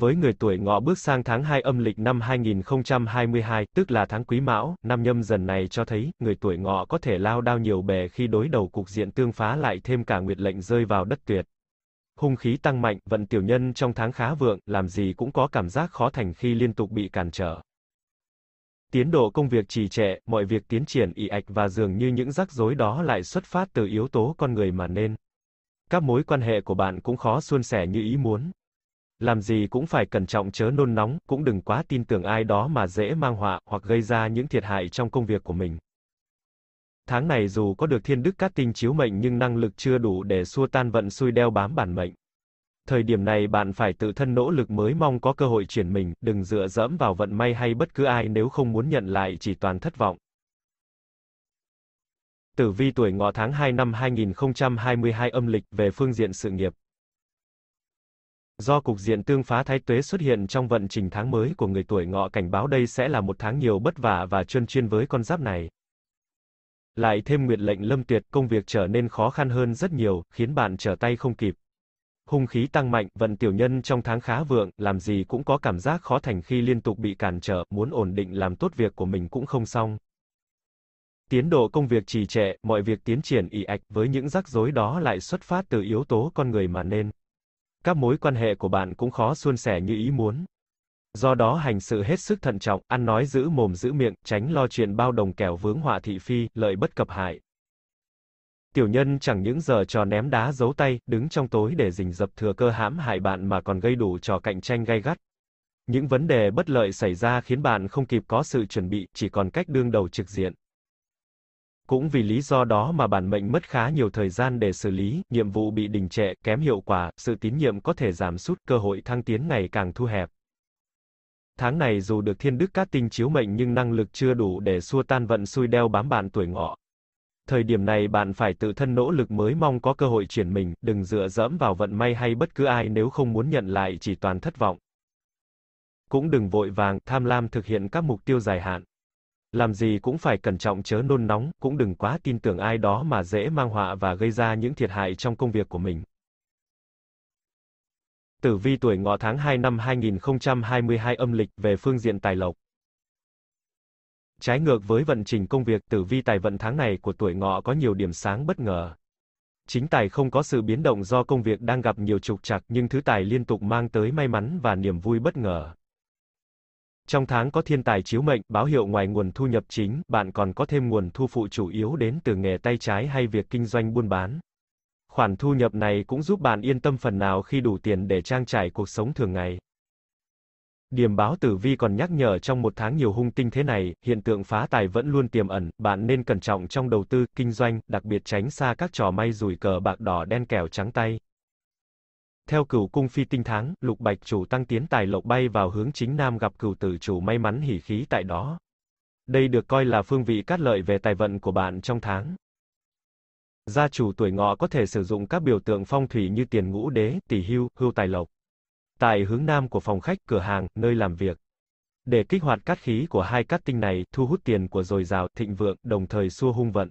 Với người tuổi ngọ bước sang tháng 2 âm lịch năm 2022, tức là tháng quý mão, năm nhâm dần này cho thấy, người tuổi ngọ có thể lao đao nhiều bề khi đối đầu cục diện tương phá lại thêm cả nguyệt lệnh rơi vào đất tuyệt. Hung khí tăng mạnh, vận tiểu nhân trong tháng khá vượng, làm gì cũng có cảm giác khó thành khi liên tục bị cản trở. Tiến độ công việc trì trệ, mọi việc tiến triển ị ạch và dường như những rắc rối đó lại xuất phát từ yếu tố con người mà nên. Các mối quan hệ của bạn cũng khó suôn sẻ như ý muốn. Làm gì cũng phải cẩn trọng chớ nôn nóng, cũng đừng quá tin tưởng ai đó mà dễ mang họa hoặc gây ra những thiệt hại trong công việc của mình. Tháng này dù có được thiên đức các tinh chiếu mệnh nhưng năng lực chưa đủ để xua tan vận xui đeo bám bản mệnh. Thời điểm này bạn phải tự thân nỗ lực mới mong có cơ hội chuyển mình, đừng dựa dẫm vào vận may hay bất cứ ai nếu không muốn nhận lại chỉ toàn thất vọng. Tử vi tuổi ngọ tháng 2 năm 2022 âm lịch về phương diện sự nghiệp. Do cục diện tương phá thái tuế xuất hiện trong vận trình tháng mới của người tuổi ngọ cảnh báo đây sẽ là một tháng nhiều bất vả và chuyên chuyên với con giáp này. Lại thêm nguyệt lệnh lâm tuyệt, công việc trở nên khó khăn hơn rất nhiều, khiến bạn trở tay không kịp. Hung khí tăng mạnh, vận tiểu nhân trong tháng khá vượng, làm gì cũng có cảm giác khó thành khi liên tục bị cản trở, muốn ổn định làm tốt việc của mình cũng không xong. Tiến độ công việc trì trệ, mọi việc tiến triển ỉ ạch với những rắc rối đó lại xuất phát từ yếu tố con người mà nên các mối quan hệ của bạn cũng khó suôn sẻ như ý muốn. Do đó hành sự hết sức thận trọng, ăn nói giữ mồm giữ miệng, tránh lo chuyện bao đồng kẻo vướng họa thị phi, lợi bất cập hại. Tiểu nhân chẳng những giờ trò ném đá giấu tay, đứng trong tối để rình dập thừa cơ hãm hại bạn mà còn gây đủ trò cạnh tranh gay gắt. Những vấn đề bất lợi xảy ra khiến bạn không kịp có sự chuẩn bị, chỉ còn cách đương đầu trực diện. Cũng vì lý do đó mà bản mệnh mất khá nhiều thời gian để xử lý, nhiệm vụ bị đình trệ, kém hiệu quả, sự tín nhiệm có thể giảm sút, cơ hội thăng tiến ngày càng thu hẹp. Tháng này dù được thiên đức cát tinh chiếu mệnh nhưng năng lực chưa đủ để xua tan vận xui đeo bám bạn tuổi ngọ. Thời điểm này bạn phải tự thân nỗ lực mới mong có cơ hội chuyển mình, đừng dựa dẫm vào vận may hay bất cứ ai nếu không muốn nhận lại chỉ toàn thất vọng. Cũng đừng vội vàng, tham lam thực hiện các mục tiêu dài hạn. Làm gì cũng phải cẩn trọng chớ nôn nóng, cũng đừng quá tin tưởng ai đó mà dễ mang họa và gây ra những thiệt hại trong công việc của mình. Tử vi tuổi ngọ tháng 2 năm 2022 âm lịch về phương diện tài lộc. Trái ngược với vận trình công việc, tử vi tài vận tháng này của tuổi ngọ có nhiều điểm sáng bất ngờ. Chính tài không có sự biến động do công việc đang gặp nhiều trục trặc nhưng thứ tài liên tục mang tới may mắn và niềm vui bất ngờ. Trong tháng có thiên tài chiếu mệnh, báo hiệu ngoài nguồn thu nhập chính, bạn còn có thêm nguồn thu phụ chủ yếu đến từ nghề tay trái hay việc kinh doanh buôn bán. Khoản thu nhập này cũng giúp bạn yên tâm phần nào khi đủ tiền để trang trải cuộc sống thường ngày. Điểm báo tử vi còn nhắc nhở trong một tháng nhiều hung tinh thế này, hiện tượng phá tài vẫn luôn tiềm ẩn, bạn nên cẩn trọng trong đầu tư, kinh doanh, đặc biệt tránh xa các trò may rủi cờ bạc đỏ đen kẻo trắng tay. Theo cửu cung phi tinh tháng, lục bạch chủ tăng tiến tài lộc bay vào hướng chính nam gặp cửu tử chủ may mắn hỉ khí tại đó. Đây được coi là phương vị cát lợi về tài vận của bạn trong tháng. Gia chủ tuổi ngọ có thể sử dụng các biểu tượng phong thủy như tiền ngũ đế, tỷ hưu, hưu tài lộc. Tại hướng nam của phòng khách, cửa hàng, nơi làm việc. Để kích hoạt cát khí của hai cát tinh này, thu hút tiền của dồi dào, thịnh vượng, đồng thời xua hung vận.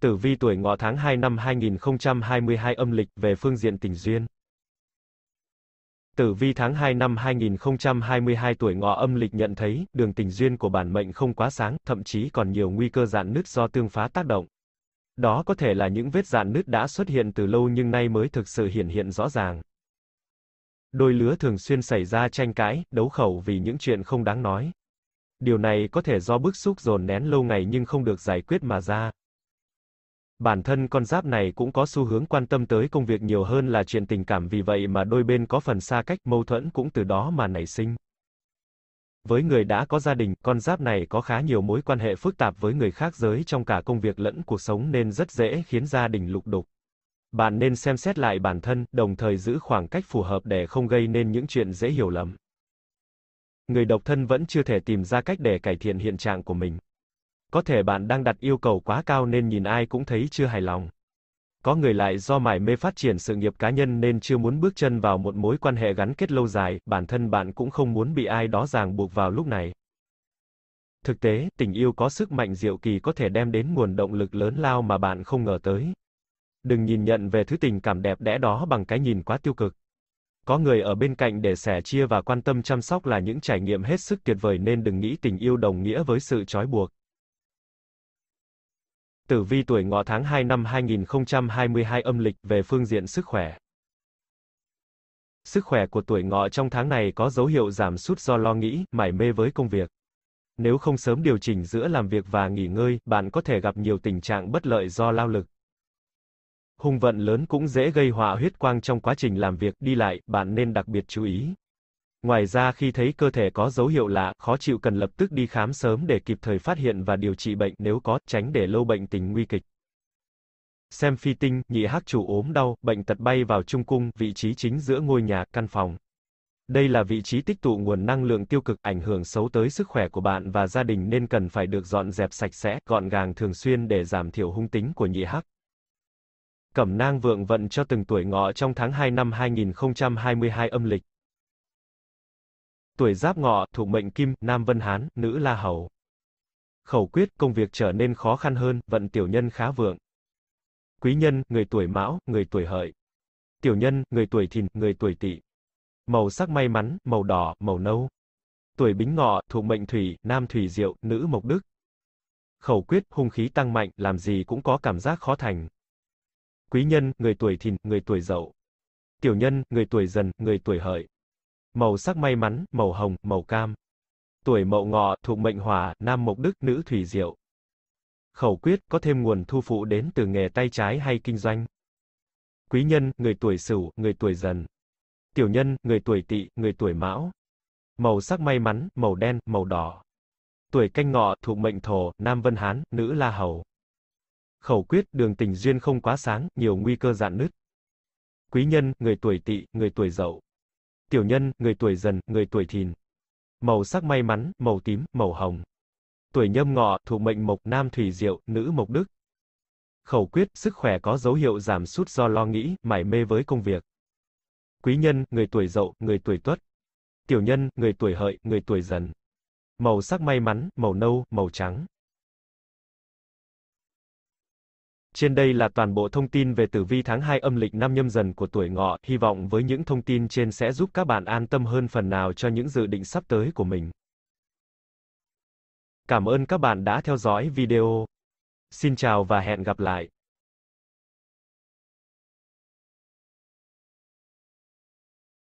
Tử vi tuổi ngọ tháng 2 năm 2022 âm lịch về phương diện tình duyên. Tử vi tháng 2 năm 2022 tuổi ngọ âm lịch nhận thấy, đường tình duyên của bản mệnh không quá sáng, thậm chí còn nhiều nguy cơ dạn nứt do tương phá tác động. Đó có thể là những vết dạn nứt đã xuất hiện từ lâu nhưng nay mới thực sự hiện hiện rõ ràng. Đôi lứa thường xuyên xảy ra tranh cãi, đấu khẩu vì những chuyện không đáng nói. Điều này có thể do bức xúc dồn nén lâu ngày nhưng không được giải quyết mà ra. Bản thân con giáp này cũng có xu hướng quan tâm tới công việc nhiều hơn là chuyện tình cảm vì vậy mà đôi bên có phần xa cách, mâu thuẫn cũng từ đó mà nảy sinh. Với người đã có gia đình, con giáp này có khá nhiều mối quan hệ phức tạp với người khác giới trong cả công việc lẫn cuộc sống nên rất dễ khiến gia đình lục đục. Bạn nên xem xét lại bản thân, đồng thời giữ khoảng cách phù hợp để không gây nên những chuyện dễ hiểu lầm. Người độc thân vẫn chưa thể tìm ra cách để cải thiện hiện trạng của mình. Có thể bạn đang đặt yêu cầu quá cao nên nhìn ai cũng thấy chưa hài lòng. Có người lại do mải mê phát triển sự nghiệp cá nhân nên chưa muốn bước chân vào một mối quan hệ gắn kết lâu dài, bản thân bạn cũng không muốn bị ai đó ràng buộc vào lúc này. Thực tế, tình yêu có sức mạnh diệu kỳ có thể đem đến nguồn động lực lớn lao mà bạn không ngờ tới. Đừng nhìn nhận về thứ tình cảm đẹp đẽ đó bằng cái nhìn quá tiêu cực. Có người ở bên cạnh để sẻ chia và quan tâm chăm sóc là những trải nghiệm hết sức tuyệt vời nên đừng nghĩ tình yêu đồng nghĩa với sự trói buộc. Tử vi tuổi ngọ tháng 2 năm 2022 âm lịch về phương diện sức khỏe. Sức khỏe của tuổi ngọ trong tháng này có dấu hiệu giảm sút do lo nghĩ, mải mê với công việc. Nếu không sớm điều chỉnh giữa làm việc và nghỉ ngơi, bạn có thể gặp nhiều tình trạng bất lợi do lao lực. Hung vận lớn cũng dễ gây họa huyết quang trong quá trình làm việc, đi lại, bạn nên đặc biệt chú ý. Ngoài ra khi thấy cơ thể có dấu hiệu lạ, khó chịu cần lập tức đi khám sớm để kịp thời phát hiện và điều trị bệnh nếu có, tránh để lâu bệnh tình nguy kịch. Xem phi tinh, nhị hắc chủ ốm đau, bệnh tật bay vào trung cung, vị trí chính giữa ngôi nhà, căn phòng. Đây là vị trí tích tụ nguồn năng lượng tiêu cực ảnh hưởng xấu tới sức khỏe của bạn và gia đình nên cần phải được dọn dẹp sạch sẽ, gọn gàng thường xuyên để giảm thiểu hung tính của nhị hắc. Cẩm nang vượng vận cho từng tuổi ngọ trong tháng 2 năm 2022 âm lịch tuổi giáp ngọ, thuộc mệnh kim, nam Vân Hán, nữ La Hầu. Khẩu quyết, công việc trở nên khó khăn hơn, vận tiểu nhân khá vượng. Quý nhân, người tuổi mão, người tuổi hợi. Tiểu nhân, người tuổi thìn, người tuổi tỵ. Màu sắc may mắn, màu đỏ, màu nâu. Tuổi bính ngọ, thuộc mệnh thủy, nam thủy diệu, nữ mộc đức. Khẩu quyết, hung khí tăng mạnh, làm gì cũng có cảm giác khó thành. Quý nhân, người tuổi thìn, người tuổi dậu. Tiểu nhân, người tuổi dần, người tuổi hợi. Màu sắc may mắn, màu hồng, màu cam. Tuổi mậu ngọ, thuộc mệnh hỏa, nam mộc đức, nữ thủy diệu. Khẩu quyết, có thêm nguồn thu phụ đến từ nghề tay trái hay kinh doanh. Quý nhân, người tuổi sửu, người tuổi dần. Tiểu nhân, người tuổi tỵ, người tuổi mão. Màu sắc may mắn, màu đen, màu đỏ. Tuổi canh ngọ, thuộc mệnh thổ, nam vân hán, nữ la hầu. Khẩu quyết, đường tình duyên không quá sáng, nhiều nguy cơ dạn nứt. Quý nhân, người tuổi tỵ, người tuổi dậu tiểu nhân, người tuổi dần, người tuổi thìn. Màu sắc may mắn, màu tím, màu hồng. Tuổi nhâm ngọ, thuộc mệnh mộc, nam thủy diệu, nữ mộc đức. Khẩu quyết, sức khỏe có dấu hiệu giảm sút do lo nghĩ, mải mê với công việc. Quý nhân, người tuổi dậu, người tuổi tuất. Tiểu nhân, người tuổi hợi, người tuổi dần. Màu sắc may mắn, màu nâu, màu trắng. Trên đây là toàn bộ thông tin về tử vi tháng 2 âm lịch năm nhâm dần của tuổi ngọ, hy vọng với những thông tin trên sẽ giúp các bạn an tâm hơn phần nào cho những dự định sắp tới của mình. Cảm ơn các bạn đã theo dõi video. Xin chào và hẹn gặp lại.